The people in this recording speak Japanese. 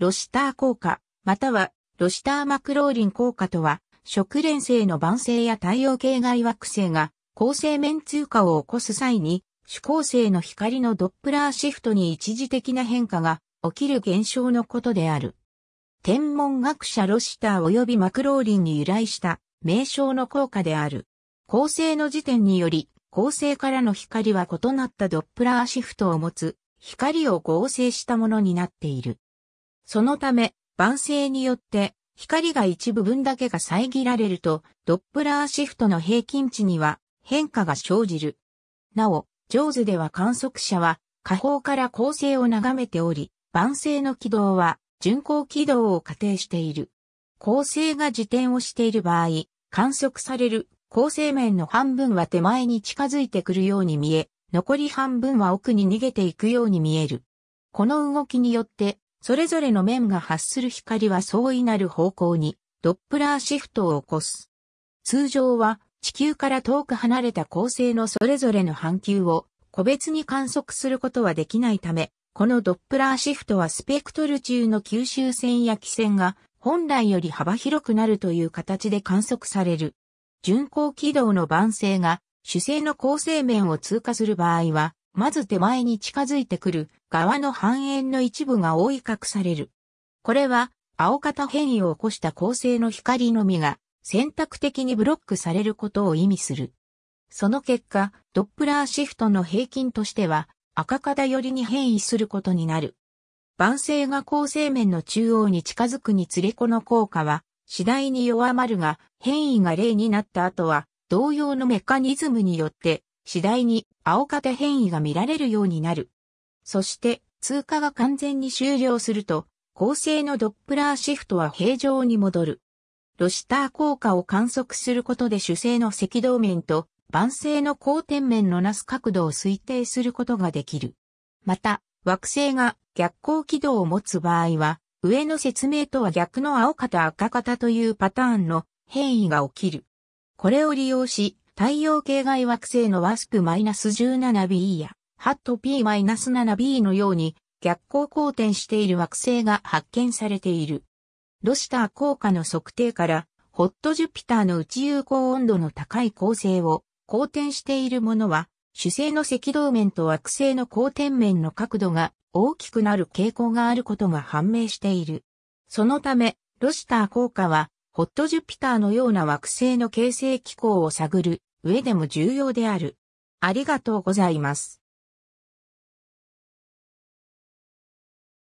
ロシター効果、またはロシターマクローリン効果とは、食連星の晩星や太陽系外惑星が恒星面通過を起こす際に、主恒星の光のドップラーシフトに一時的な変化が起きる現象のことである。天文学者ロシター及びマクローリンに由来した名称の効果である。恒星の時点により、恒星からの光は異なったドップラーシフトを持つ、光を合成したものになっている。そのため、晩星によって、光が一部分だけが遮られると、ドップラーシフトの平均値には変化が生じる。なお、ジョーズでは観測者は、下方から恒星を眺めており、晩星の軌道は、巡航軌道を仮定している。恒星が自転をしている場合、観測される恒星面の半分は手前に近づいてくるように見え、残り半分は奥に逃げていくように見える。この動きによって、それぞれの面が発する光は相違なる方向にドップラーシフトを起こす。通常は地球から遠く離れた恒星のそれぞれの半球を個別に観測することはできないため、このドップラーシフトはスペクトル中の吸収線や気線が本来より幅広くなるという形で観測される。巡航軌道の晩星が主星の構成面を通過する場合は、まず手前に近づいてくる側の半円の一部が覆い隠される。これは青型変異を起こした恒星の光のみが選択的にブロックされることを意味する。その結果、ドップラーシフトの平均としては赤型寄りに変異することになる。晩星が恒星面の中央に近づくにつれこの効果は次第に弱まるが変異が例になった後は同様のメカニズムによって次第に青型変異が見られるようになる。そして、通過が完全に終了すると、恒星のドップラーシフトは平常に戻る。ロシター効果を観測することで主星の赤道面と晩星の交点面のなす角度を推定することができる。また、惑星が逆行軌道を持つ場合は、上の説明とは逆の青型赤型というパターンの変異が起きる。これを利用し、太陽系外惑星のワスプ -17b や、ハット p-7b のように、逆光光転している惑星が発見されている。ロシター効果の測定から、ホットジュピターの内有効温度の高い恒星を、光転しているものは、主星の赤道面と惑星の光転面の角度が大きくなる傾向があることが判明している。そのため、ロシター効果はホットジュピターのような惑星の形成機構を探る上でも重要である。ありがとうございます。